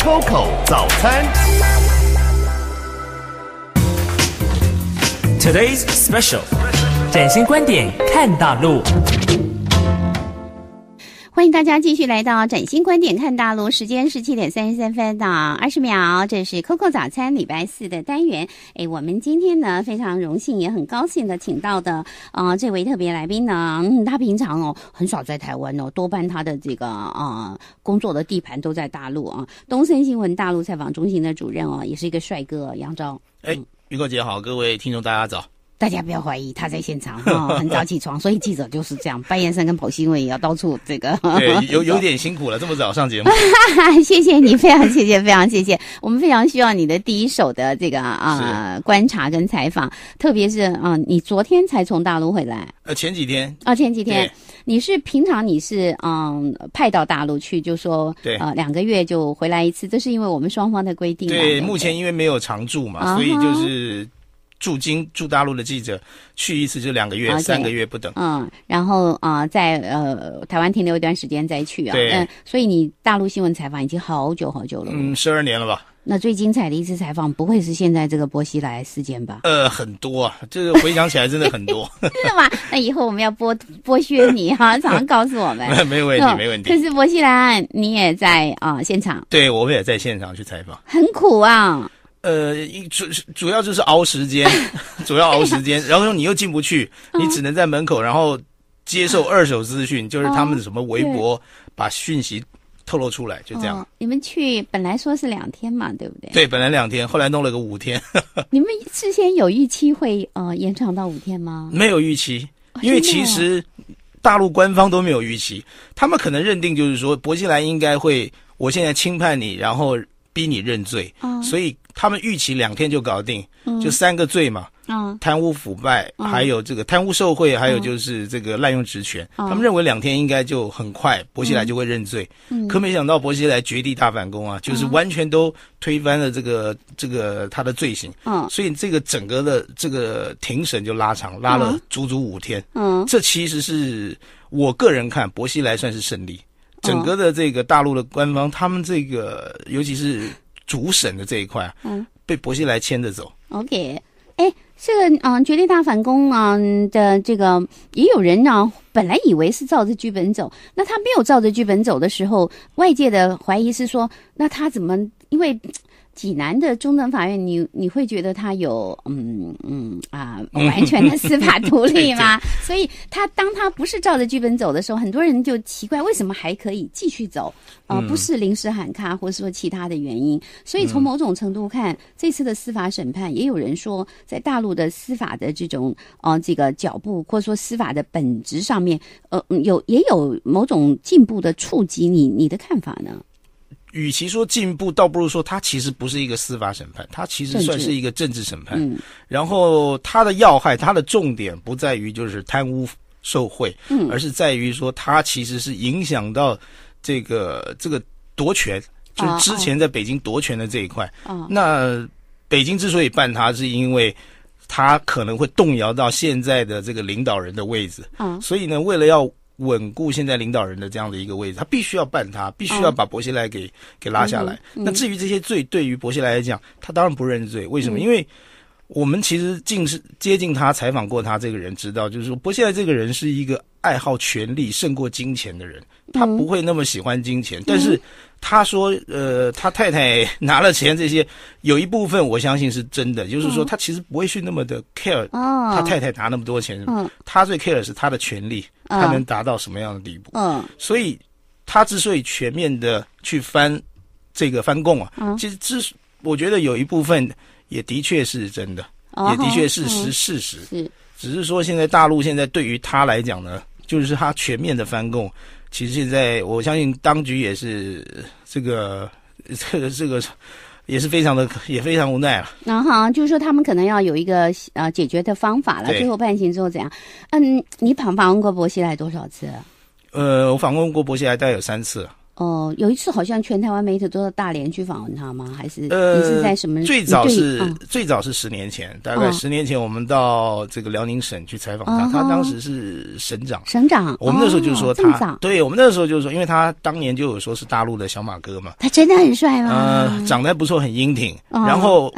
COCO 早餐。Today's special，崭新观点看大陆。欢迎大家继续来到《崭新观点看大陆》，时间是七点三十三分到二十秒，这是 Coco 早餐礼拜四的单元。哎，我们今天呢非常荣幸，也很高兴的请到的啊这位特别来宾呢，他平常哦很少在台湾哦，多半他的这个啊工作的地盘都在大陆啊，东森新闻大陆采访中心的主任哦，也是一个帅哥杨昭。哎，玉国姐好，各位听众大家早。大家不要怀疑，他在现场啊，很早起床，所以记者就是这样，半夜三更跑新闻也要到处这个。对，有 有点辛苦了，这么早上节目。谢谢你，非常谢谢，非常谢谢，我们非常需要你的第一手的这个啊观察跟采访，特别是啊，你昨天才从大陆回来。呃，前几天啊，前几天，你是平常你是嗯派到大陆去，就说对啊两个月就回来一次，这是因为我们双方的规定。对，目前因为没有常驻嘛，所以就是。驻京驻大陆的记者去一次就两个月、三个月不等，嗯，然后啊，在呃台湾停留一段时间再去啊，嗯，所以你大陆新闻采访已经好久好久了，嗯，十二年了吧？那最精彩的一次采访不会是现在这个波西来事件吧？呃，很多，啊，这回想起来真的很多，真 的 吗？那以后我们要剥剥削你哈，常 常告诉我们，没有问题，没问题。可是波西来，你也在啊，现场？对，我们也在现场去采访，很苦啊。呃，主主要就是熬时间，主要熬时间，然后你又进不去，你只能在门口，然后接受二手资讯，就是他们的什么微博把讯息透露出来，就这样。你们去本来说是两天嘛，对不对？对，本来两天，后来弄了个五天。你们事先有预期会呃延长到五天吗？没有预期，因为其实大陆官方都没有预期，他们可能认定就是说，薄熙来应该会，我现在轻判你，然后。逼你认罪，所以他们预期两天就搞定，就三个罪嘛，贪污腐败，还有这个贪污受贿，还有就是这个滥用职权。他们认为两天应该就很快，薄熙来就会认罪。可没想到薄熙来绝地大反攻啊，就是完全都推翻了这个这个他的罪行。所以这个整个的这个庭审就拉长，拉了足足五天。这其实是我个人看薄熙来算是胜利。整个的这个大陆的官方，他们这个尤其是主审的这一块啊，被薄熙来牵着走。OK，哎，这个嗯，绝对大反攻啊的这个，也有人呢，本来以为是照着剧本走，那他没有照着剧本走的时候，外界的怀疑是说，那他怎么因为？济南的中等法院，你你会觉得他有嗯嗯啊 完全的司法独立吗？所以他当他不是照着剧本走的时候，很多人就奇怪为什么还可以继续走啊？不是临时喊卡或者说其他的原因。所以从某种程度看，这次的司法审判，也有人说在大陆的司法的这种啊这个脚步或者说司法的本质上面，呃有也有某种进步的触及，你你的看法呢？与其说进步，倒不如说他其实不是一个司法审判，他其实算是一个政治审判。嗯。然后他的要害，他的重点不在于就是贪污受贿，嗯，而是在于说他其实是影响到这个这个夺权，就是之前在北京夺权的这一块。啊、那北京之所以办他，是因为他可能会动摇到现在的这个领导人的位置。嗯。所以呢，为了要。稳固现在领导人的这样的一个位置，他必须要办他，必须要把薄熙来给给拉下来。那至于这些罪，对于薄熙来来讲，他当然不认罪。为什么？因为我们其实近是接近他采访过他这个人，知道就是说薄熙来这个人是一个。爱好权力胜过金钱的人，他不会那么喜欢金钱。但是他说，呃，他太太拿了钱，这些有一部分我相信是真的。就是说，他其实不会去那么的 care，他太太拿那么多钱，嗯，他最 care 是他的权利，他能达到什么样的地步，嗯。所以他之所以全面的去翻这个翻供啊，其实之，我觉得有一部分也的确是真的，也的确是实事实，是。只是说，现在大陆现在对于他来讲呢。就是他全面的翻供，其实现在我相信当局也是这个这个这个，也是非常的也非常无奈了。那好，就是说他们可能要有一个呃解决的方法了。最后判刑之后怎样？嗯，你访访问过薄熙来多少次？呃，我访问过薄熙来大概有三次。哦，有一次好像全台湾媒体都到大连去访问他吗？还是呃，是在什么最早是最早是十年前，大概十年前我们到这个辽宁省去采访他，他当时是省长。省长，我们那时候就说他，对我们那时候就说，因为他当年就有说是大陆的小马哥嘛。他真的很帅吗？呃，长得不错，很英挺，然后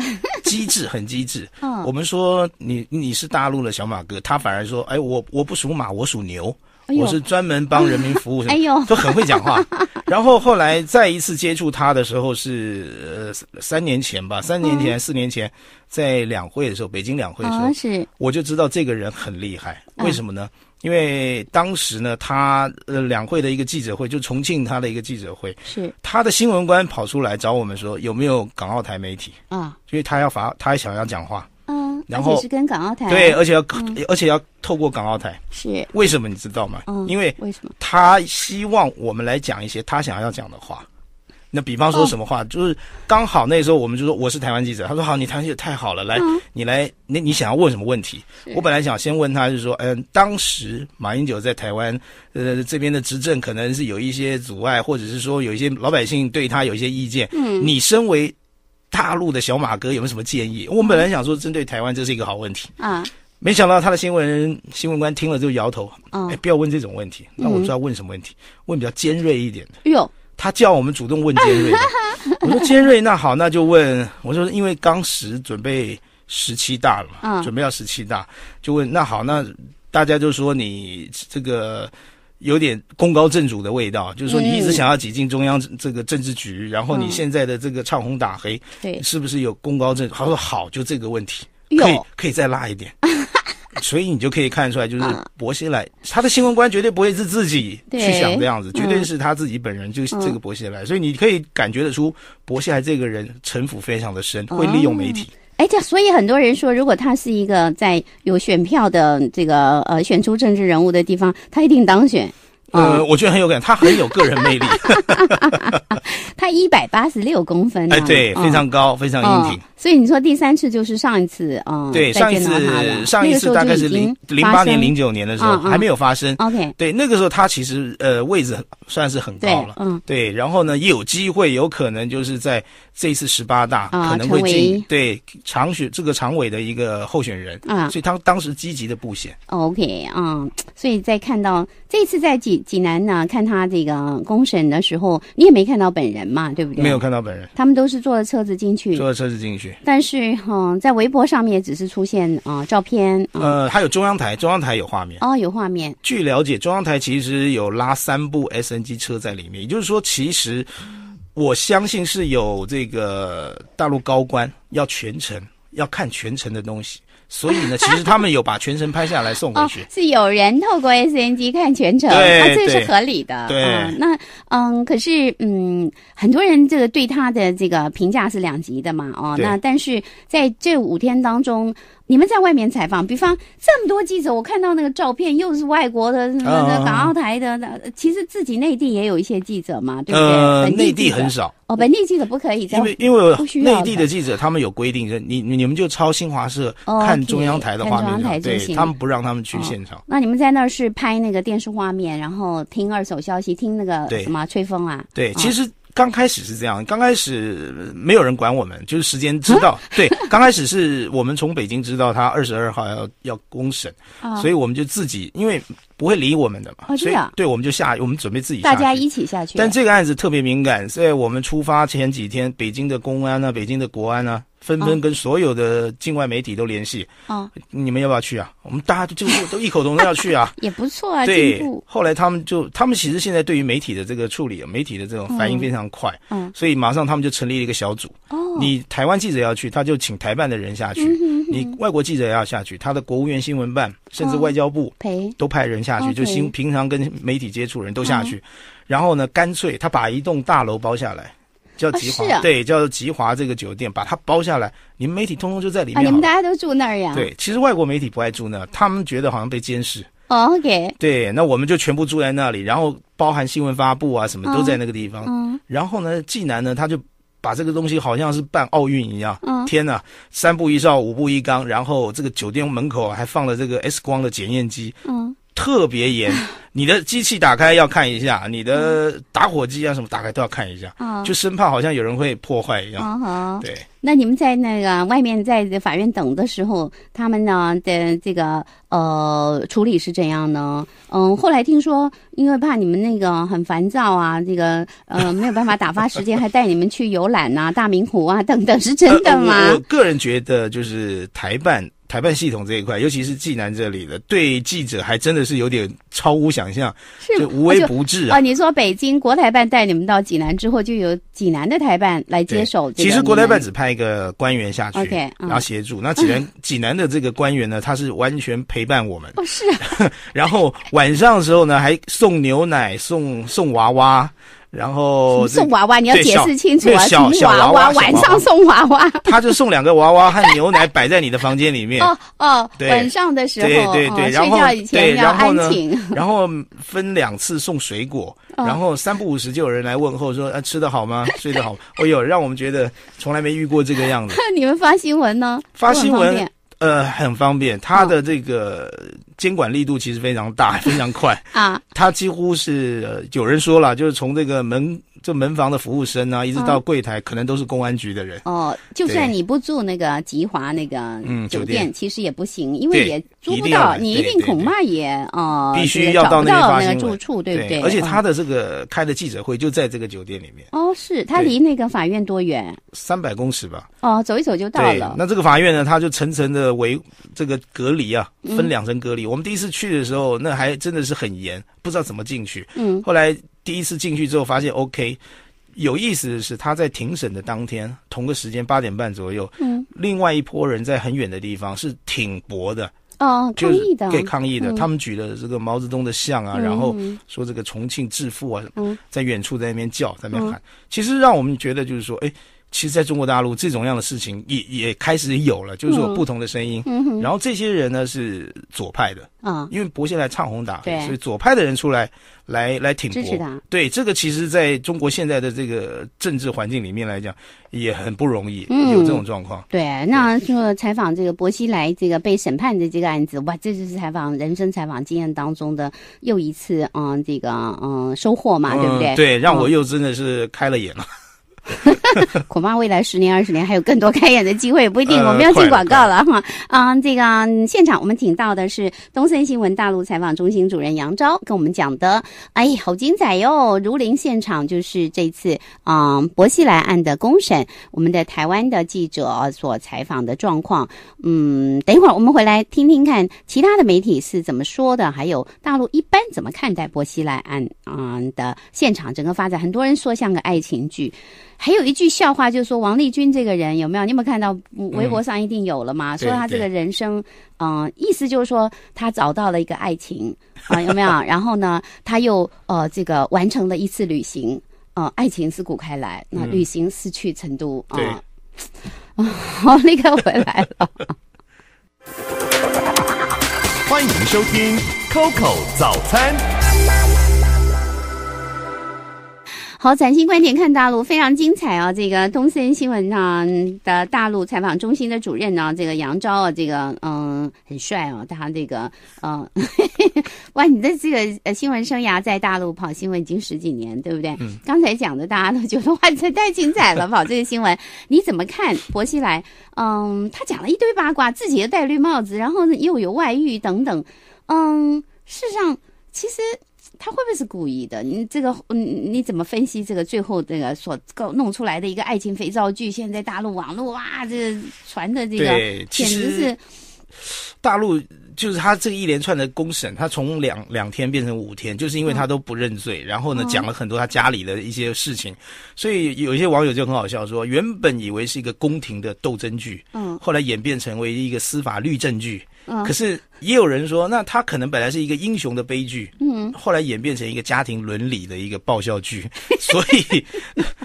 机智，很机智。我们说你你是大陆的小马哥，他反而说，哎，我我不属马，我属牛，我是专门帮人民服务，哎呦，都很会讲话。然后后来再一次接触他的时候是呃三年前吧，三年前四年前，在两会的时候，北京两会的时候，是我就知道这个人很厉害，为什么呢？因为当时呢，他呃两会的一个记者会，就重庆他的一个记者会，是他的新闻官跑出来找我们说有没有港澳台媒体啊？因为他要发，他想要讲话。然后是跟港澳台对，而且要，而且要透过港澳台是为什么你知道吗？嗯，因为为什么他希望我们来讲一些他想要讲的话？那比方说什么话？就是刚好那时候我们就说我是台湾记者，他说好，你谈者太好了，来你来，那你想要问什么问题？我本来想先问他是说，嗯，当时马英九在台湾，呃，这边的执政可能是有一些阻碍，或者是说有一些老百姓对他有一些意见。嗯，你身为。大陆的小马哥有没有什么建议？我本来想说针对台湾这是一个好问题啊，没想到他的新闻新闻官听了就摇头，哎，不要问这种问题。那我知道问什么问题，问比较尖锐一点的。哎呦，他叫我们主动问尖锐的。我说尖锐那好，那就问。我说因为当时准备十七大了嘛，准备要十七大，就问那好，那大家就说你这个。有点功高震主的味道，就是说你一直想要挤进中央这个政治局，然后你现在的这个唱红打黑，对，是不是有功高震？好好就这个问题，可以可以再拉一点。所以你就可以看出来，就是薄熙来他的新闻官绝对不会是自己去想这样子，绝对是他自己本人就是这个薄熙来。所以你可以感觉得出，薄熙来这个人城府非常的深，会利用媒体。哎，这所以很多人说，如果他是一个在有选票的这个呃选出政治人物的地方，他一定当选。呃，我觉得很有感，他很有个人魅力。他一百八十六公分。哎，对，非常高，非常英挺。所以你说第三次就是上一次啊？对，上一次上一次大概是零零八年、零九年的时候，还没有发生。OK，对，那个时候他其实呃位置算是很高了，嗯，对。然后呢，也有机会有可能就是在这次十八大可能会进对常选这个常委的一个候选人啊，所以他当时积极的布线。OK 啊，所以在看到这次在济济南呢，看他这个公审的时候，你也没看到本人嘛，对不对？没有看到本人，他们都是坐着车子进去，坐着车子进去。但是哈，在微博上面也只是出现啊照片，呃，还有中央台，中央台有画面哦，有画面。据了解，中央台其实有拉三部 SNG 车在里面，也就是说，其实我相信是有这个大陆高官要全程要看全程的东西。所以呢，其实他们有把全程拍下来送过去，是有人透过 S N G 看全程，啊、这是合理的。对，那嗯，可是嗯，很多人这个对他的这个评价是两级的嘛，哦，那但是在这五天当中。你们在外面采访，比方这么多记者，我看到那个照片，又是外国的、什么的、港澳台的。那其实自己内地也有一些记者嘛，对不对？内地很少哦，本地记者不可以这样，因为因为内地的记者他们有规定，你你们就抄新华社看中央台的画面，中央台就行，他们不让他们去现场。那你们在那儿是拍那个电视画面，然后听二手消息，听那个什么吹风啊？对，其实。刚开始是这样，刚开始没有人管我们，就是时间知道 对。刚开始是我们从北京知道他二十二号要要公审，所以我们就自己，因为不会理我们的嘛，所以对我们就下，我们准备自己，大家一起下去。但这个案子特别敏感，所以我们出发前几天，北京的公安啊，北京的国安啊。纷纷跟所有的境外媒体都联系。哦，你们要不要去啊？我们大家就都异口同声要去啊。也不错啊，对。步。后来他们就，他们其实现在对于媒体的这个处理，媒体的这种反应非常快。嗯，所以马上他们就成立了一个小组。哦，你台湾记者要去，他就请台办的人下去；你外国记者也要下去，他的国务院新闻办甚至外交部都派人下去，就新平常跟媒体接触人都下去。然后呢，干脆他把一栋大楼包下来。叫吉华，对，叫吉华这个酒店把它包下来，你们媒体通通就在里面嘛。你们大家都住那儿呀？对，其实外国媒体不爱住那，他们觉得好像被监视。OK。对，那我们就全部住在那里，然后包含新闻发布啊什么都在那个地方。嗯。然后呢，济南呢，他就把这个东西好像是办奥运一样。嗯。天呐，三步一哨，五步一岗，然后这个酒店门口还放了这个 X 光的检验机。嗯。特别严，你的机器打开要看一下，你的打火机啊什么打开都要看一下，就生怕好像有人会破坏一样。对。那你们在那个外面在法院等的时候，他们呢的这个呃处理是怎样呢？嗯，后来听说因为怕你们那个很烦躁啊，这个呃 没有办法打发时间，还带你们去游览呐，大明湖啊等等，是真的吗？我个人觉得就是台办。台办系统这一块，尤其是济南这里的，对记者还真的是有点超乎想象，就无微不至啊！你说北京国台办带你们到济南之后，就有济南的台办来接手。其实国台办只派一个官员下去，然后协助。那济南济南的这个官员呢，他是完全陪伴我们。哦，是。然后晚上的时候呢，还送牛奶，送送娃娃。然后送娃娃，你要解释清楚啊！送娃娃，晚上送娃娃，他就送两个娃娃和牛奶摆在你的房间里面。哦哦，晚上的时候，对对对，然后对，然后呢，然后分两次送水果，然后三不五时就有人来问候说：“啊，吃的好吗？睡得好哦哎呦，让我们觉得从来没遇过这个样子。你们发新闻呢？发新闻。呃，很方便。它的这个监管力度其实非常大，非常快啊。它几乎是有人说了，就是从这个门。这门房的服务生啊，一直到柜台，可能都是公安局的人。哦，就算你不住那个吉华那个酒店，其实也不行，因为也租不到，你一定恐怕也哦，必须要到那个住处，对不对？而且他的这个开的记者会就在这个酒店里面。哦，是他离那个法院多远？三百公尺吧。哦，走一走就到了。那这个法院呢，他就层层的围这个隔离啊，分两层隔离。我们第一次去的时候，那还真的是很严，不知道怎么进去。嗯，后来。第一次进去之后，发现 OK，有意思的是，他在庭审的当天，同个时间八点半左右，嗯，另外一波人在很远的地方是挺薄的，哦，就是给抗议的。他们举了这个毛泽东的像啊，然后说这个重庆致富啊，嗯，在远处在那边叫，在那边喊，其实让我们觉得就是说，哎。其实，在中国大陆这种样的事情也也开始有了，就是有不同的声音。然后这些人呢是左派的，啊，因为薄熙来唱红打，所以左派的人出来来来挺薄。持对，这个其实，在中国现在的这个政治环境里面来讲，也很不容易有这种状况。对，那说采访这个薄熙来这个被审判的这个案子，哇，这就是采访人生采访经验当中的又一次嗯，这个嗯收获嘛，对不对？对，让我又真的是开了眼了。恐怕未来十年、二十年还有更多开演的机会，不一定。我们要进广告了哈。嗯，这个现场我们请到的是东森新闻大陆采访中心主任杨昭跟我们讲的，哎，好精彩哟！如临现场，就是这次啊，薄熙来案的公审，我们的台湾的记者所采访的状况。嗯，等一会儿我们回来听听看其他的媒体是怎么说的，还有大陆一般怎么看待薄熙来案啊的现场整个发展。很多人说像个爱情剧。还有一句笑话，就是说王立军这个人有没有？你有没有看到微博上一定有了嘛？说他这个人生，嗯，意思就是说他找到了一个爱情啊，有没有？然后呢，他又呃这个完成了一次旅行，呃，爱情是古开来，那旅行是去成都啊。好，立 刻回来了。欢迎收听 Coco 早餐。好，崭新观点看大陆非常精彩啊！这个东森新闻上的大陆采访中心的主任呢，这个杨钊啊，这个嗯很帅啊，他这个嗯，哇，你的这个新闻生涯在大陆跑新闻已经十几年，对不对？刚才讲的大家都觉得哇，这太精彩了，跑这个新闻，你怎么看？薄熙来，嗯，他讲了一堆八卦，自己又戴绿帽子，然后又有外遇等等，嗯，事实上其实。他会不会是故意的？你这个，嗯，你怎么分析这个？最后那个所搞弄出来的一个爱情肥皂剧，现在大陆网络哇，这传的这个，简直是大陆就是他这一连串的公审，他从两两天变成五天，就是因为他都不认罪，然后呢讲了很多他家里的一些事情，所以有些网友就很好笑，说原本以为是一个宫廷的斗争剧，嗯，后来演变成为一个司法律政剧，嗯，可是。也有人说，那他可能本来是一个英雄的悲剧，嗯，后来演变成一个家庭伦理的一个爆笑剧，所以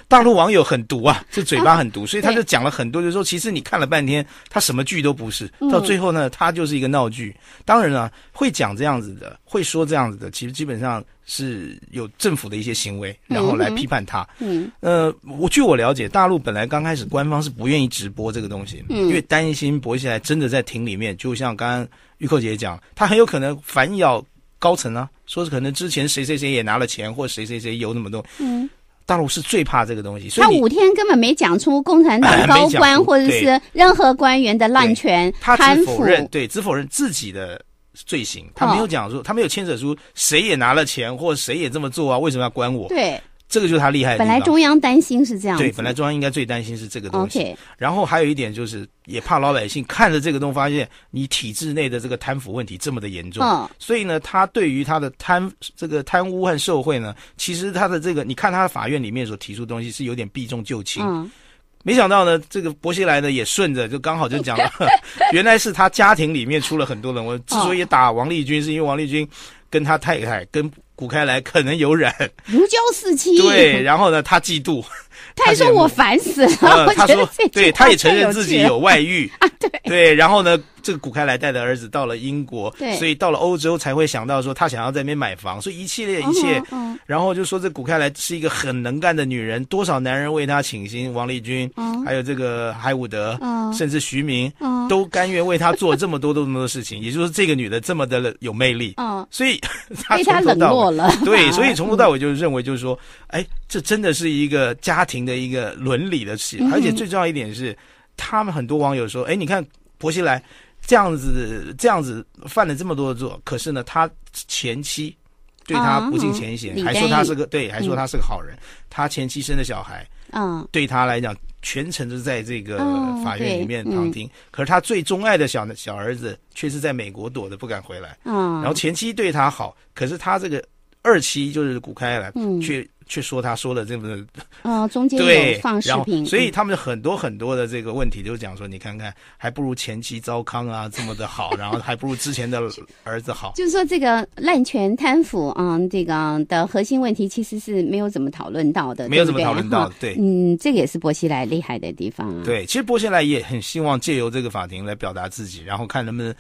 大陆网友很毒啊，这嘴巴很毒，所以他就讲了很多，就说其实你看了半天，他什么剧都不是，到最后呢，他就是一个闹剧。当然啊，会讲这样子的，会说这样子的，其实基本上是有政府的一些行为，然后来批判他。嗯，呃，我据我了解，大陆本来刚开始官方是不愿意直播这个东西，嗯，因为担心薄起来真的在庭里面，就像刚刚玉扣姐。别讲，他很有可能反咬高层啊，说是可能之前谁谁谁也拿了钱，或谁谁谁有那么多。嗯，大陆是最怕这个东西，所以他五天根本没讲出共产党高官 或者是任何官员的滥权、贪腐，对，只否认自己的罪行，他没有讲说，他没有牵扯出谁也拿了钱，或谁也这么做啊？为什么要关我？对。这个就是他厉害的本来中央担心是这样。对，本来中央应该最担心是这个东西。然后还有一点就是，也怕老百姓看着这个东，西，发现你体制内的这个贪腐问题这么的严重。所以呢，他对于他的贪这个贪污和受贿呢，其实他的这个，你看他的法院里面所提出东西是有点避重就轻。嗯。没想到呢，这个薄熙来呢也顺着，就刚好就讲了，原来是他家庭里面出了很多人。我之所以打王立军，是因为王立军跟他太太跟。谷开来可能有染，如胶似漆。对，然后呢，他嫉妒，他还说我烦死了。他说，对，他也承认自己有外遇。啊，对，对，然后呢，这个谷开来带着儿子到了英国，对，所以到了欧洲才会想到说他想要在那边买房，所以一系列一切。嗯，然后就说这谷开来是一个很能干的女人，多少男人为她倾心，王立军，还有这个海伍德，嗯，甚至徐明，嗯。都甘愿为他做这么多、多、多的事情，也就是这个女的这么的有魅力。嗯，所以 她从头到尾，对，所以从头到尾就是认为，就是说，哎，这真的是一个家庭的一个伦理的事。而且最重要一点是，他们很多网友说，哎，你看，薄熙来这样子，这样子犯了这么多的错，可是呢，他前妻对他不计前嫌，还说他是个对，还说他是个好人。他前妻生的小孩。嗯，对他来讲，全程都在这个法院里面旁听。可是他最钟爱的小小儿子却是在美国躲着不敢回来。嗯，然后前妻对他好，可是他这个。二期就是古开来嗯、去去说他说的这么，分哦，中间有放视频，所以他们很多很多的这个问题，就讲说你看看，还不如前期糟糠啊这么的好，然后还不如之前的儿子好。就是说这个滥权贪腐啊，这个的核心问题其实是没有怎么讨论到的，没有怎么讨论到。对，嗯，这个也是薄熙来厉害的地方啊。对，其实薄熙来也很希望借由这个法庭来表达自己，然后看能不能。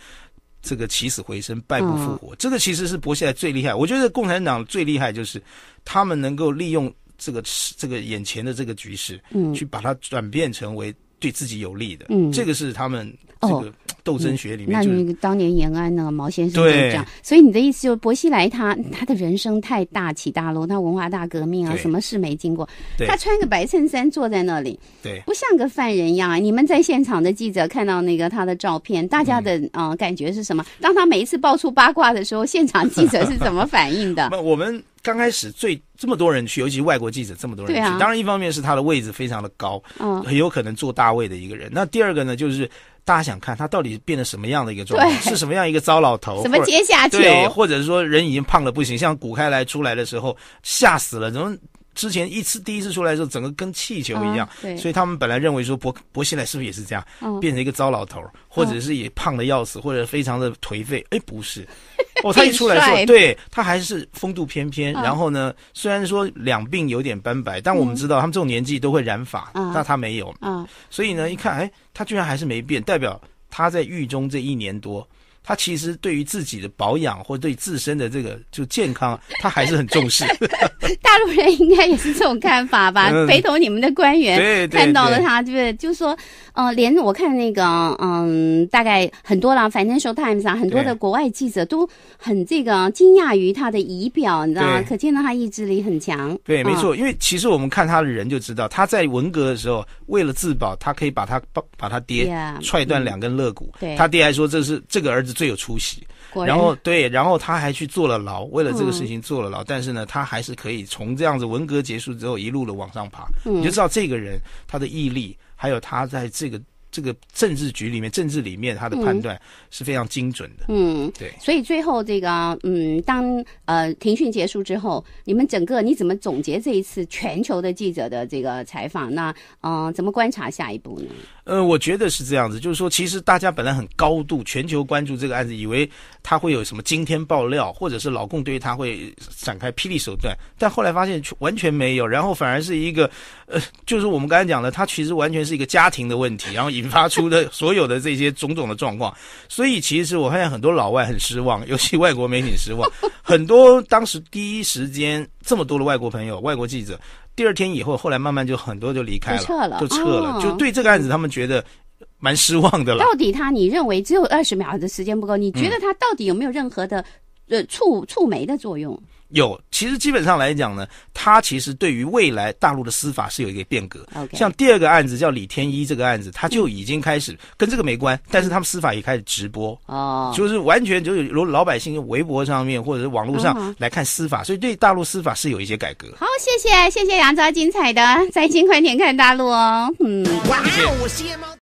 这个起死回生、败不复活，这个其实是博现来最厉害。我觉得共产党最厉害就是，他们能够利用这个这个眼前的这个局势，嗯，去把它转变成为对自己有利的。嗯，这个是他们这个。斗争学里面，那你当年延安那个毛先生跟这样，所以你的意思就是薄熙来他他的人生太大起大落，他文化大革命啊，什么事没经过？他穿个白衬衫坐在那里，对，不像个犯人一样。你们在现场的记者看到那个他的照片，大家的啊感觉是什么？当他每一次爆出八卦的时候，现场记者是怎么反应的？那 我们刚开始最这么多人去，尤其外国记者这么多人去，当然一方面是他的位置非常的高，嗯，很有可能坐大位的一个人。那第二个呢，就是。大家想看他到底变得什么样的一个状态，是什么样一个糟老头？什么接下去？对，或者是说人已经胖了不行，像古开来出来的时候吓死了，怎么？之前一次第一次出来的时候，整个跟气球一样，所以他们本来认为说博博西莱是不是也是这样，变成一个糟老头，或者是也胖的要死，或者非常的颓废。哎，不是，哦，他一出来说，对他还是风度翩翩。然后呢，虽然说两鬓有点斑白，但我们知道他们这种年纪都会染发，但他没有，嗯，所以呢，一看，哎，他居然还是没变，代表他在狱中这一年多。他其实对于自己的保养或对自身的这个就健康，他还是很重视。大陆人应该也是这种看法吧？肥头你们的官员看到了他，不对？就说，呃，连我看那个，嗯，大概很多了，反正《说 Times》上很多的国外记者都很这个惊讶于他的仪表，你知道吗？可见到他意志力很强。对，没错，因为其实我们看他的人就知道，他在文革的时候为了自保，他可以把他把把他爹踹断两根肋骨，对，他爹还说这是这个儿子。最有出息，然后对，然后他还去坐了牢，为了这个事情坐了牢。但是呢，他还是可以从这样子，文革结束之后一路的往上爬。你就知道这个人他的毅力，还有他在这个。这个政治局里面，政治里面他的判断是非常精准的。嗯，对。所以最后这个，嗯，当呃庭讯结束之后，你们整个你怎么总结这一次全球的记者的这个采访？那嗯，怎么观察下一步呢？呃，我觉得是这样子，就是说，其实大家本来很高度全球关注这个案子，以为他会有什么惊天爆料，或者是老共对于他会展开霹雳手段，但后来发现完全没有，然后反而是一个，呃，就是我们刚才讲的，他其实完全是一个家庭的问题，然后以。发出的所有的这些种种的状况，所以其实我发现很多老外很失望，尤其外国媒体失望。很多当时第一时间这么多的外国朋友、外国记者，第二天以后，后来慢慢就很多就离开了，就撤了。就对这个案子，他们觉得蛮失望的了。到底他，你认为只有二十秒的时间不够？你觉得他到底有没有任何的呃触触媒的作用？有，其实基本上来讲呢，他其实对于未来大陆的司法是有一个变革。像第二个案子叫李天一这个案子，他就已经开始跟这个没关，但是他们司法也开始直播，哦，就是完全就是如老百姓微博上面或者是网络上来看司法，所以对大陆司法是有一些改革。好，谢谢谢谢杨超精彩的在新快点看大陆哦。嗯，我猫。